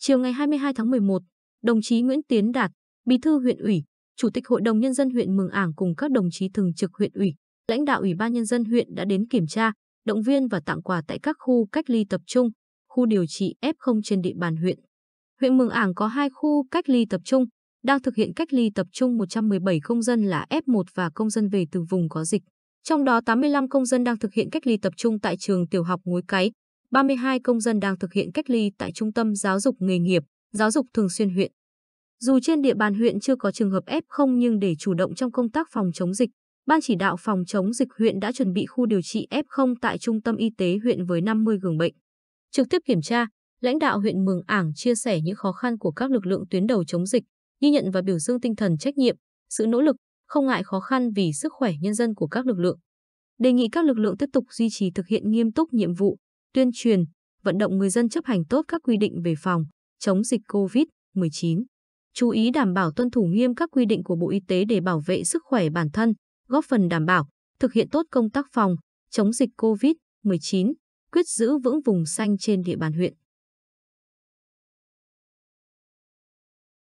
Chiều ngày 22 tháng 11, đồng chí Nguyễn Tiến Đạt, Bí thư huyện ủy, Chủ tịch Hội đồng nhân dân huyện Mường Ảng cùng các đồng chí thường trực huyện ủy, lãnh đạo Ủy ban nhân dân huyện đã đến kiểm tra, động viên và tặng quà tại các khu cách ly tập trung, khu điều trị F0 trên địa bàn huyện. Huyện Mường Ảng có hai khu cách ly tập trung, đang thực hiện cách ly tập trung 117 công dân là F1 và công dân về từ vùng có dịch. Trong đó 85 công dân đang thực hiện cách ly tập trung tại trường tiểu học Ngối Cái, 32 công dân đang thực hiện cách ly tại Trung tâm Giáo dục Nghề nghiệp, Giáo dục Thường xuyên huyện. Dù trên địa bàn huyện chưa có trường hợp F0 nhưng để chủ động trong công tác phòng chống dịch, Ban chỉ đạo phòng chống dịch huyện đã chuẩn bị khu điều trị F0 tại Trung tâm Y tế huyện với 50 giường bệnh. Trực tiếp kiểm tra, lãnh đạo huyện Mường Ảng chia sẻ những khó khăn của các lực lượng tuyến đầu chống dịch, ghi nhận và biểu dương tinh thần trách nhiệm, sự nỗ lực, không ngại khó khăn vì sức khỏe nhân dân của các lực lượng. Đề nghị các lực lượng tiếp tục duy trì thực hiện nghiêm túc nhiệm vụ, tuyên truyền, vận động người dân chấp hành tốt các quy định về phòng, chống dịch COVID-19. Chú ý đảm bảo tuân thủ nghiêm các quy định của Bộ Y tế để bảo vệ sức khỏe bản thân, góp phần đảm bảo, thực hiện tốt công tác phòng, chống dịch COVID-19, quyết giữ vững vùng xanh trên địa bàn huyện.